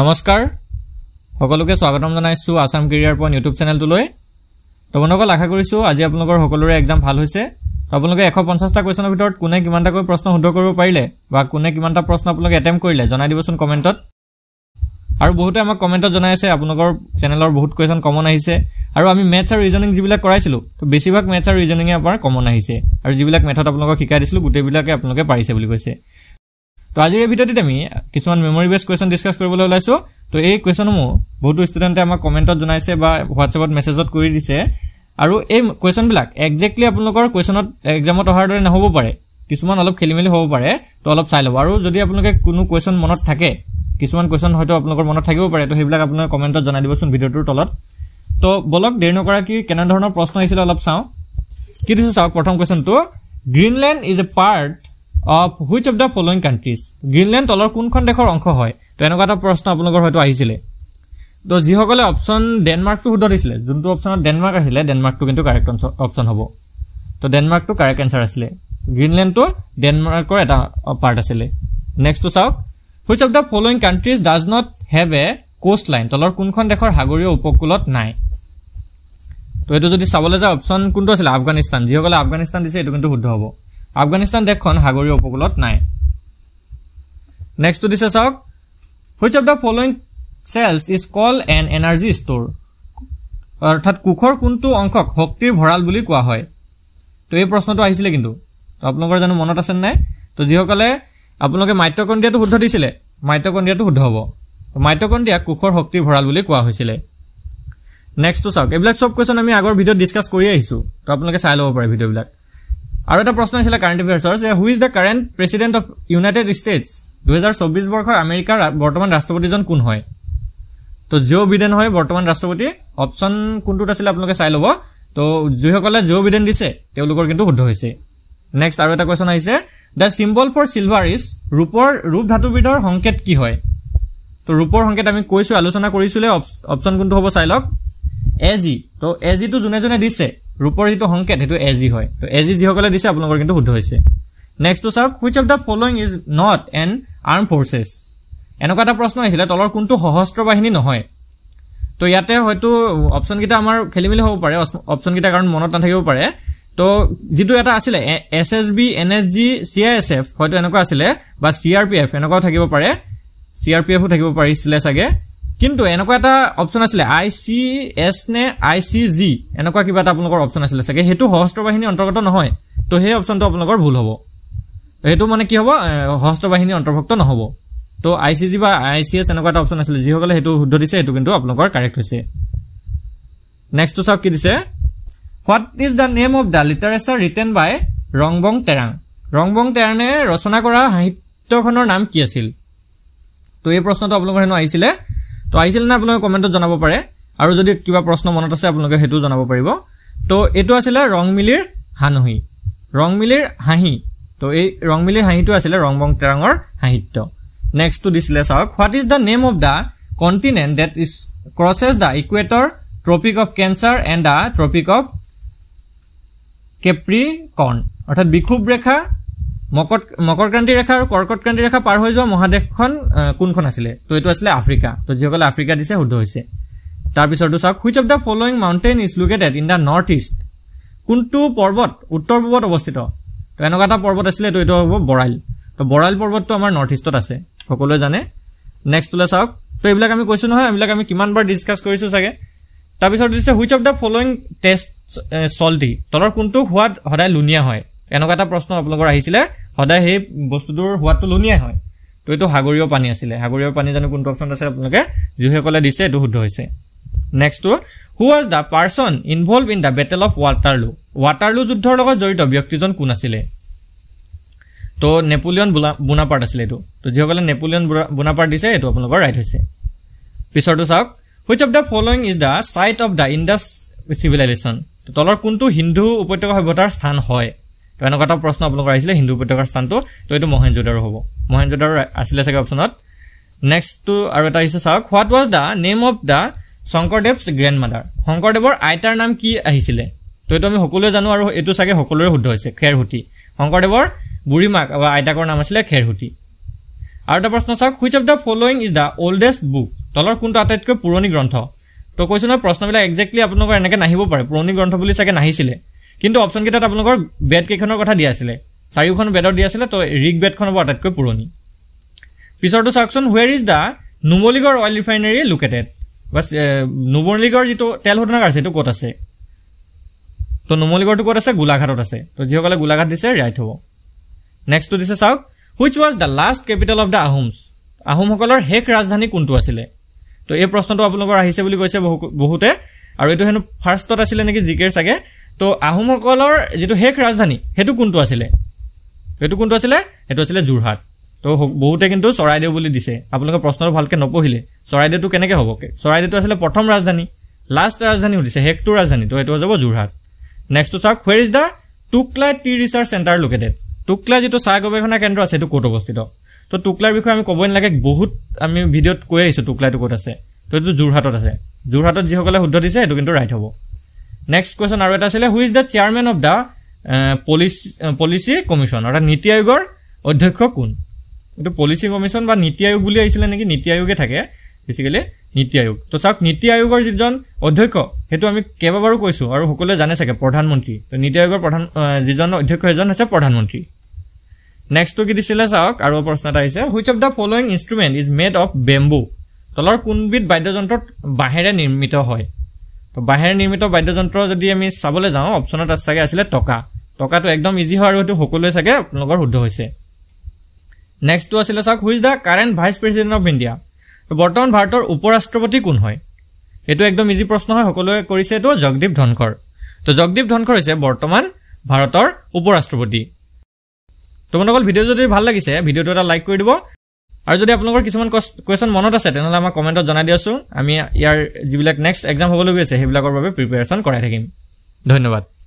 নমস্কাৰ সকলোকে স্বাগতম জানাইছোঁ আসাম কেৰিয়াৰ পইণ্ট ইউটিউব চেনেলটোলৈ তো আপোনালোকক আশা কৰিছোঁ আজি আপোনালোকৰ সকলোৰে এক্সাম ভাল হৈছে তো আপোনালোকে এশ পঞ্চাছটা কুৱেশ্যনৰ ভিতৰত কোনে কিমানটাকৈ প্ৰশ্ন শুদ্ধ কৰিব পাৰিলে বা কোনে কিমানটা প্ৰশ্ন আপোনালোকে এটেম্প কৰিলে জনাই দিবচোন কমেণ্টত আৰু বহুতে আমাক কমেণ্টত জনাই আছে আপোনালোকৰ চেনেলৰ বহুত কুৱেশ্যন কমন আহিছে আৰু আমি মেথছ আৰু ৰিজনিং যিবিলাক কৰাইছিলোঁ তো বেছিভাগ মেথছ আৰু ৰিজনিঙে আমাৰ কমন আহিছে আৰু যিবিলাক মেথত আপোনালোকক শিকাই দিছিলোঁ গোটেইবিলাকে আপোনালোকে পাৰিছে বুলি কৈছে তো আজিৰ এই ভিডিঅ'টিত আমি কিছুমান মেমৰি বেষ্ট কুৱেশ্যন ডিছকাছ কৰিবলৈ ওলাইছোঁ তো এই কুৱেশ্যনসমূহ বহুতো ষ্টুডেণ্টে আমাক কমেণ্টত জনাইছে বা হোৱাটছএপত মেছেজত কৰি দিছে আৰু এই কুৱেশ্যনবিলাক একজেক্টলি আপোনালোকৰ কুৱেশ্যনত একজামত অহাৰ দৰে নহ'ব পাৰে কিছুমান অলপ খেলি মেলি হ'ব পাৰে তো অলপ চাই ল'ব আৰু যদি আপোনালোকে কোনো কুৱেশ্যন মনত থাকে কিছুমান কুৱেশ্যন হয়তো আপোনালোকৰ মনত থাকিব পাৰে তো সেইবিলাক আপোনালোকে কমেণ্টত জনাই দিবচোন ভিডিঅ'টোৰ তলত তো বলক দেৰি নকৰাকী কেনেধৰণৰ প্ৰশ্ন আহিছিলে অলপ চাওঁ কি দিছোঁ চাওক প্ৰথম কুৱেশ্যনটো Greenland is a part of which of the following countries Greenland তলৰ কোনখন দেশৰ অংশ হয় তো এনেকুৱা এটা প্ৰশ্ন আপোনালোকৰ হয়তো আহিছিলে তো যিসকলে অপশ্যন ডেনমাৰ্কটো শুদ্ধ দিছিলে যোনটো অপশ্যনত ডেনমাৰ্ক আছিলে ডেনমাৰ্কটো কিন্তু কাৰেক্ট অপশ্যন হ'ব তো ডেনমাৰ্কটো কাৰেক্ট এনচাৰ আছিলে গ্ৰীণলেণ্ডটো ডেনমাৰ্কৰ এটা পাৰ্ট আছিলে নেক্সটটো চাওক which of the following countries does not have a coast line তলৰ কোনখন দেশৰ সাগৰীয় উপকূলত নাই তো এইটো যদি চাবলৈ যায় অপশ্যন কোনটো আছিলে আফগানিস্তান যিসকলে আফগানিস্তান দিছে এইটো কিন্তু শুদ্ধ হ'ব আফগানিস্তান দেশখন সাগৰীয় উপকূলত নাই নেক্সটটো দিছে চাওক which of the following cells is call an energy store অৰ্থাৎ কোষৰ কোনটো অংশক শক্তিৰ ভঁৰাল বুলি কোৱা হয় তো এই প্ৰশ্নটো আহিছিলে কিন্তু তো আপোনালোকৰ জানো মনত আছেনে নাই তো যিসকলে আপোনালোকে মাত্যকণ্ডিয়াটো শুদ্ধ দিছিলে মাত্যকণ্ডিয়াটো শুদ্ধ হ'ব মাত্যকণ্ডিয়া কোষৰ শক্তিৰ ভঁৰাল বুলি কোৱা হৈছিলে নেক্সটটো চাওক এইবিলাক চব কুৱেশ্যন আমি আগৰ ভিডিঅ'ত ডিছকাছ কৰি আহিছোঁ তো আপোনালোকে চাই ল'ব পাৰে ভিডিঅ'বিলাক আৰু এটা প্ৰশ্ন আছিলে কাৰেণ্ট এফেয়াৰ্ছৰ যে is the current president of United States দুহেজাৰ চৌব্বিছ বৰ্ষৰ আমেৰিকাৰ বৰ্তমান ৰাষ্ট্ৰপতিজন কোন হয় তো জিঅ' বিডেন হয় বৰ্তমান ৰাষ্ট্ৰপতি অপশ্যন কোনটোত আছিলে আপোনালোকে চাই ল'ব তো যিসকলে জিঅ' বিডেন দিছে তেওঁলোকৰ কিন্তু শুদ্ধ হৈছে নেক্সট আৰু এটা কুৱেশ্যন আহিছে the symbol for silver is ৰূপৰ ৰূপ ধাতুবিধৰ সংকেত কি হয় তো ৰূপৰ সংকেত আমি কৈছোঁ আলোচনা কৰিছিলোঁ অপশ্যন কোনটো হ'ব চাই লওক এ জি তো এ জিটো যোনে যোনে দিছে ৰূপৰ যিটো সংকেত সেইটো এ জি হয় ত' এ জি যিসকলে দিছে আপোনালোকৰ কিন্তু শুদ্ধ হৈছে নেক্সটটো চাওক which of the following is not an arm forces এনেকুৱা এটা প্ৰশ্ন আহিছিলে তলৰ কোনটো সশস্ত্ৰ বাহিনী নহয় তো ইয়াতে হয়তো অপশ্যনকেইটা আমাৰ খেলি মেলি হ'ব পাৰে অপশ্যনকেইটা কাৰণ মনত নাথাকিব পাৰে তো যিটো এটা আছিলে S S B N S G C I S F হয়তো এনেকুৱা আছিলে বা চি আৰ পি এফ এনেকুৱাও থাকিব পাৰে চি আৰ পি এফো থাকিব পাৰিছিলে চাগে কিন্তু এনেকুৱা এটা অপশ্যন আছিলে আই চি এছ নে আই চি জি এনেকুৱা কিবা এটা আপোনালোকৰ অপশ্যন আছিলে চাগে সেইটো সশস্ত্ৰ বাহিনীৰ অন্তৰ্গত নহয় তো সেই অপশ্যনটো আপোনালোকৰ ভুল হ'ব সেইটো মানে কি হ'ব সশস্ত্ৰ বাহিনীৰ অন্তৰ্ভুক্ত নহ'ব তো আই চি জি বা আই চি এছ এনেকুৱা এটা অপশ্যন আছিলে যিসকলে সেইটো শুদ্ধ দিছে সেইটো কিন্তু আপোনালোকৰ কাৰেক্ট হৈছে নেক্সটটো চাওক কি দিছে what is the name of the literature written by Rongbong Terang Rongbong টেৰাঙে ৰচনা কৰা সাহিত্যখনৰ নাম কি আছিল তো এই প্ৰশ্নটো আপোনালোকৰ হেনো আহিছিলে তো আহিছিল নে আপোনালোকে কমেণ্টত জনাব পাৰে আৰু যদি কিবা প্ৰশ্ন মনত আছে আপোনালোকে সেইটোও জনাব পাৰিব তো এইটো আছিলে ৰংমিলিৰ হানহি ৰংমিলিৰ হাঁহি তো এই ৰংমিলিৰ হাঁহিটো আছিলে ৰং বং তেৰঙৰ সাহিত্য নেক্সটটো দিছিলে চাওক what is the name of the continent that is crosses the equator tropic of Cancer and the tropic of Capricorn অৰ্থাৎ বিক্ষুভ ৰেখা মকট মকৰক্ৰান্তি ৰেখা আৰু কৰ্কটক্ৰান্তি ৰেখা পাৰ হৈ যোৱা মহাদেশখন কোনখন আছিলে তো এইটো আছিলে আফ্ৰিকা তো যিসকলে আফ্ৰিকা দিছে শুদ্ধ হৈছে তাৰপিছৰটো চাওক which of the following mountain is located in the north east কোনটো পৰ্বত উত্তৰ পূবত অৱস্থিত তো এনেকুৱা এটা পৰ্বত আছিলে তো এইটো হ'ব বৰাইল তো বৰাইল পৰ্বতটো আমাৰ নৰ্থ ইষ্টত আছে সকলোৱে জানে নেক্সটলৈ চাওক তো এইবিলাক আমি কৈছোঁ নহয় এইবিলাক আমি কিমান বাৰ ডিছকাছ কৰিছোঁ চাগে তাৰপিছত দিছে which of the following taste salty তলৰ কোনটো সোৱাদ সদায় লুনীয়া হয় এনেকুৱা এটা প্ৰশ্ন আপোনালোকৰ আহিছিলে সদায় সেই বস্তুটোৰ সোৱাদটো লুনিয়াই হয় তো এইটো সাগৰীয় পানী আছিলে সাগৰীয় পানী জানো কোনটো অপশ্যন আছে আপোনালোকে যিসকলে দিছে এইটো শুদ্ধ হৈছে নেক্সটটো who was the person involve in the battle of Waterloo Waterloo যুদ্ধৰ লগত জড়িত ব্যক্তিজন কোন আছিলে তো নেপোলিয়ন বোলা বোনাপাৰ্ট আছিলে এইটো তো যিসকলে নেপোলিয়ন বোনাপাৰ্ট দিছে এইটো আপোনালোকৰ ৰাইট হৈছে পিছৰটো চাওক which of the following is the site of the Indus civilisation তলৰ কোনটো হিন্দু উপত্যকা সভ্যতাৰ স্থান হয় তো এনেকুৱা এটা প্ৰশ্ন আপোনালোকৰ আহিছিলে হিন্দু উপত্যকাৰ স্থানটো তো এইটো দাৰো হ'ব মহেন্দ্ৰ দাৰো আছিলে চাগে অপশ্যনত নেক্সটটো আৰু এটা আহিছে চাওক what was the name of the Sankardev grand mother শংকৰদেৱৰ আইতাৰ নাম কি আহিছিলে তো এইটো আমি সকলোৱে জানো আৰু এইটো চাগে সকলোৰে শুদ্ধ হৈছে খেৰসুতি শংকৰদেৱৰ বুঢ়ী মাক বা আইতাকৰ নাম আছিলে খেৰসুতি আৰু এটা প্ৰশ্ন চাওক which of the following is the oldest book তলৰ কোনটো আটাইতকৈ পুৰণি গ্ৰন্থ তো কৈছোঁ নহয় প্ৰশ্নবিলাক একজেক্টলি আপোনালোকৰ এনেকৈ নাহিব পাৰে পুৰণি গ্ৰন্থ বুলি চাগে নাহিছিলে কিন্তু অপশ্যন কেইটাত আপোনালোকৰ কেইখনৰ কথা দিয়া আছিলে চাৰিওখন বেডৰ দিয়া আছিলে তো ৰিগ বেডখন হ'ব আটাইতকৈ পুৰণি পিছৰটো চাওকচোন where is the Numaligarh oil refinery located বা নুমলিগড় যিটো তেল শোধনাগাৰ আছে সেইটো ক'ত আছে তো নুমলিগড়টো ক'ত আছে গোলাঘাটত আছে তো যিসকলে গোলাঘাট দিছে ৰাইট হ'ব নেক্সটটো দিছে চাওক which was the last capital of the Ahoms আহোমসকলৰ শেষ ৰাজধানী কোনটো আছিলে তো এই প্ৰশ্নটো আপোনালোকৰ আহিছে বুলি কৈছে বহু বহুতে আৰু এইটো হেনো ফাৰ্ষ্টত আছিলে নেকি জি কেৰ চাগে তো আহোমসকলৰ যিটো শেষ ৰাজধানী সেইটো কোনটো আছিলে সেইটো কোনটো আছিলে সেইটো আছিলে যোৰহাট তো বহুতে কিন্তু চৰাইদেউ বুলি দিছে আপোনালোকে প্ৰশ্নটো ভালকৈ নপঢ়িলে চৰাইদেউটো কেনেকৈ হ'ব চৰাইদেউটো আছিলে প্ৰথম ৰাজধানী লাষ্ট ৰাজধানী সুধিছে শেষটো ৰাজধানী তো সেইটো হৈ যাব যোৰহাট নেক্সটটো চাওক where is the Tocklai tea research centre located Tocklai যিটো চাহ গৱেষণা কেন্দ্ৰ আছে সেইটো ক'ত অৱস্থিত তো টুকলাৰ বিষয়ে আমি ক'বই নালাগে বহুত আমি ভিডিঅ'ত কৈ আহিছোঁ টুকলাইটো ক'ত আছে তো সেইটো যোৰহাটত আছে যোৰহাটত যিসকলে শুদ্ধ দিছে সেইটো কিন্তু ৰাইট হ'ব নেক্সট কুৱেশ্যন আৰু এটা আছিলে who is the chairman of the policy policy commission অৰ্থাৎ নীতি আয়োগৰ অধ্যক্ষ কোন এইটো পলিচি কমিশ্যন বা নীতি আয়োগ বুলি আহিছিলে নেকি নীতি আয়োগে থাকে বেচিকেলি নীতি আয়োগ তো চাওক নীতি আয়োগৰ যিজন অধ্যক্ষ সেইটো আমি কেইবাবাৰো কৈছোঁ আৰু সকলোৱে জানে চাগে প্ৰধানমন্ত্ৰী তো নীতি আয়োগৰ প্ৰধান যিজন অধ্যক্ষ সেইজন হৈছে প্ৰধানমন্ত্ৰী নেক্সটটো কি দিছিলে চাওক আৰু প্ৰশ্ন এটা আহিছে which of the following instrument is made of bamboo তলৰ কোনবিধ বাদ্যযন্ত্ৰত বাঁহেৰে নিৰ্মিত হয় বাঁহেৰে নিৰ্মিত বাদ্যযন্ত্ৰ যদি আমি চাবলৈ যাওঁ অপশ্যনত চাগে আছিলে টকা টকাটো একদম ইজি হয় আৰু সেইটো সকলোৱে চাগে আপোনালোকৰ শুদ্ধ হৈছে নেক্সটটো আছিলে চাওক who's the current vice president of India বৰ্তমান ভাৰতৰ উপৰাষ্ট্ৰপতি কোন হয় এইটো একদম ইজি প্ৰশ্ন হয় সকলোৱে কৰিছে এইটো জগদীপ ধনখৰ তো জগদীপ ধনখৰ হৈছে বৰ্তমান ভাৰতৰ উপৰাষ্ট্ৰপতি তোমালোকৰ ভিডিঅ'টো যদি ভাল লাগিছে ভিডিঅ'টো এটা লাইক কৰি দিব আৰু যদি আপোনালোকৰ কিছুমান কুৱেশ্যন মনত আছে তেনেহ'লে আমাক কমেণ্টত জনাই দিয়াচোন আমি ইয়াৰ যিবিলাক নেক্সট এক্সাম হ'বলৈ গৈ সেইবিলাকৰ বাবে প্ৰিপেৰেশ্যন কৰাই থাকিম ধন্যবাদ